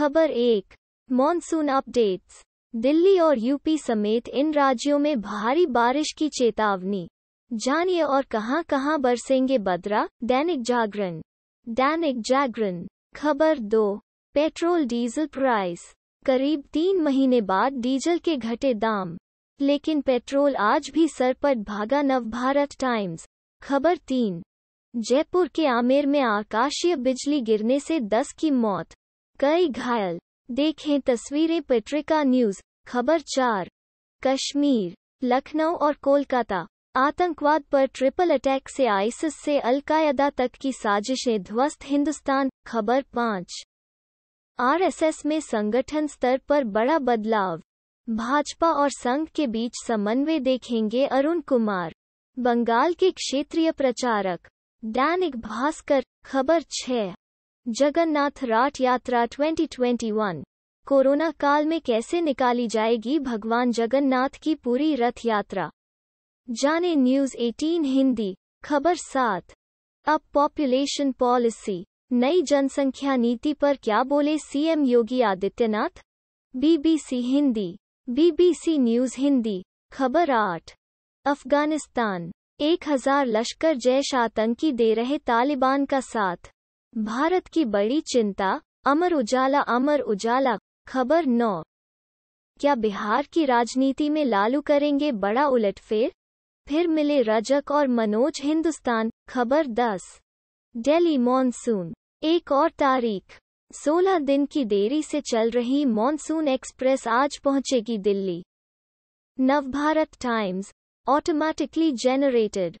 खबर एक monsoon updates Delhi और यूपी समेत इन राज्यों में भारी बारिश की चेतावनी जानिए और कहां कहां बरसेंगे बदरा दैनिक जागरण दैनिक जागरण खबर दो पेट्रोल डीजल प्राइस करीब तीन महीने बाद डीजल के घटे दाम लेकिन पेट्रोल आज भी सरपट भागा नवभारत टाइम्स खबर तीन जयपुर के आमेर में आकाशीय बिजली गिरने से दस की मौत कई घायल देखें तस्वीरें पत्रिका न्यूज खबर चार कश्मीर लखनऊ और कोलकाता आतंकवाद पर ट्रिपल अटैक से आइसिस से अलकायदा तक की साजिशें ध्वस्त हिंदुस्तान खबर पाँच आरएसएस में संगठन स्तर पर बड़ा बदलाव भाजपा और संघ के बीच समन्वय देखेंगे अरुण कुमार बंगाल के क्षेत्रीय प्रचारक दैनिक भास्कर खबर छः जगन्नाथ राट यात्रा 2021 कोरोना काल में कैसे निकाली जाएगी भगवान जगन्नाथ की पूरी रथ यात्रा जाने न्यूज 18 हिंदी खबर सात अब पॉपुलेशन पॉलिसी नई जनसंख्या नीति पर क्या बोले CM Yogi Adityanath BBC Hindi BBC news Hindi खबर आठ अफगानिस्तान एक हजार लश्कर जैश आतंकी दे रहे तालिबान का साथ भारत की बड़ी चिंता अमर उजाला अमर उजाला खबर नौ क्या बिहार की राजनीति में लालू करेंगे बड़ा उलटफेर फिर मिले रजक और मनोज हिंदुस्तान खबर दस डेली मॉनसून एक और तारीख सोलह दिन की देरी से चल रही मॉनसून एक्सप्रेस आज पहुंचेगी Delhi Navbharat Times automatically generated